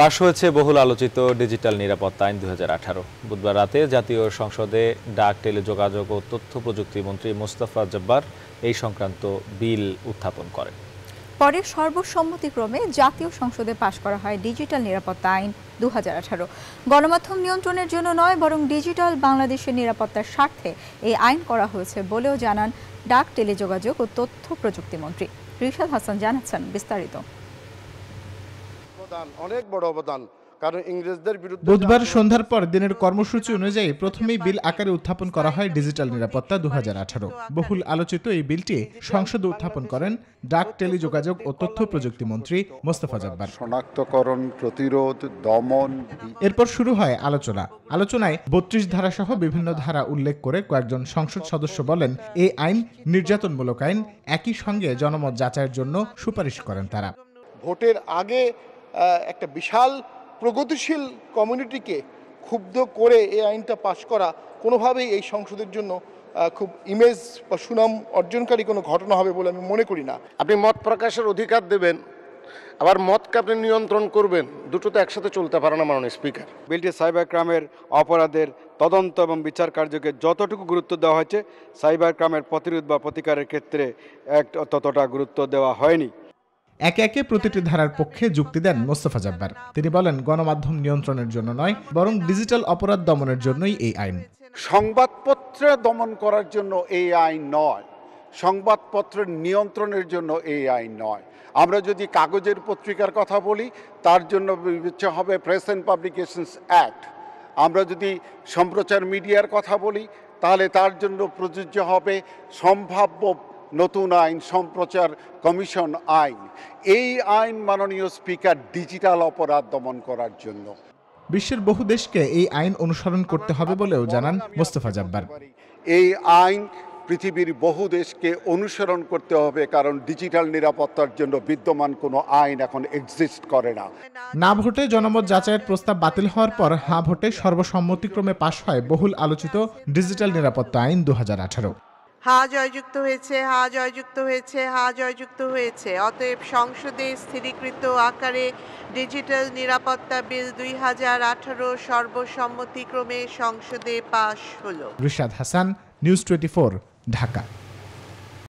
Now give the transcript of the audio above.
পাশ হয়েছে বহুল আলোচিত ডিজিটাল নিরাপত্তা আইন দু বুধবার রাতে জাতীয় সংসদে ডাক টেলিযোগাযোগ ও তথ্য প্রযুক্তি মন্ত্রী মোস্তফা জব্বার এই সংক্রান্ত বিল উত্থাপন করেন পরে সর্বসম্মতিক্রমে জাতীয় সংসদে পাশ করা হয় ডিজিটাল নিরাপত্তা আইন দু গণমাধ্যম নিয়ন্ত্রণের জন্য নয় বরং ডিজিটাল বাংলাদেশের নিরাপত্তার স্বার্থে এই আইন করা হয়েছে বলেও জানান ডাক টেলিযোগাযোগ ও তথ্য প্রযুক্তি মন্ত্রী রিশাদ হাসান জানাচ্ছেন বিস্তারিত বুধবার সন্ধ্যার পর দিনের কর্মসূচি অনুযায়ী প্রথমেই বিল আকারে উত্থাপন করা হয় ডিজিটাল নিরাপত্তা দু বহুল আলোচিত এই বিলটি সংসদে উত্থাপন করেন ডাক টেলিযোগাযোগ ও তথ্য প্রযুক্তি মন্ত্রী মোস্তফা জব্বার শনাক্তকরণ প্রতিরোধ দমন এরপর শুরু হয় আলোচনা আলোচনায় বত্রিশ ধারা সহ বিভিন্ন ধারা উল্লেখ করে কয়েকজন সংসদ সদস্য বলেন এই আইন নির্যাতনমূলক আইন একই সঙ্গে জনমত যাচাইয়ের জন্য সুপারিশ করেন তারা ভোটের আগে একটা বিশাল প্রগতিশীল কমিউনিটিকে ক্ষুব্ধ করে এই আইনটা পাশ করা কোনোভাবেই এই সংসদের জন্য খুব ইমেজ বা সুনাম অর্জনকারী কোনো ঘটনা হবে বলে আমি মনে করি না আপনি মত প্রকাশের অধিকার দেবেন আবার মতকে আপনি নিয়ন্ত্রণ করবেন দুটো তো একসাথে চলতে পারে না মাননীয় স্পিকার বিলটি সাইবার ক্রাইমের অপরাধের তদন্ত এবং বিচার কার্যকে যতটুকু গুরুত্ব দেওয়া হয়েছে সাইবার ক্রাইমের প্রতিরোধ বা প্রতিকারের ক্ষেত্রে এক ততটা গুরুত্ব দেওয়া হয়নি একে একে প্রতিটি ধারার পক্ষে যুক্তি দেন মোস্তফা জব্বার তিনি বলেন গণমাধ্যম নিয়ন্ত্রণের জন্য নয় বরং ডিজিটাল অপরাধ দমনের জন্যই এই আইন সংবাদপত্র দমন করার জন্য এই আইন নয় সংবাদপত্রের নিয়ন্ত্রণের জন্য এই আইন নয় আমরা যদি কাগজের পত্রিকার কথা বলি তার জন্য বিবেচ্য হবে প্রেস অ্যান্ড পাবলিকেশনস অ্যাক্ট আমরা যদি সম্প্রচার মিডিয়ার কথা বলি তাহলে তার জন্য প্রযোজ্য হবে সম্ভাব্য নতুন আইন সম্প্রচার কমিশন আইন এই আইন মাননীয় স্পিকার ডিজিটাল অপরাধ দমন করার জন্য বিশ্বের বহু দেশকে এই আইন অনুসরণ করতে হবে বলেও জানান মোস্তফা জাব্বার এই আইন পৃথিবীর বহু দেশকে অনুসরণ করতে হবে কারণ ডিজিটাল নিরাপত্তার জন্য বিদ্যমান কোনো আইন এখন এক্সিস্ট করে না না ভোটে জনমত যাচাইয়ের প্রস্তাব বাতিল হওয়ার পর হা ভোটে সর্বসম্মতিক্রমে পাশ হয় বহুল আলোচিত ডিজিটাল নিরাপত্তা আইন দু হা জয়যুক্ত হয়েছে হা জয়যুক্ত হয়েছে হা জয়যুক্ত হয়েছে অতএব সংসদে স্থিরীকৃত আকারে ডিজিটাল নিরাপত্তা বিল দুই হাজার আঠারো সর্বসম্মতিক্রমে সংসদে পাশ হল রুশাদ হাসান নিউজ টোয়েন্টি ঢাকা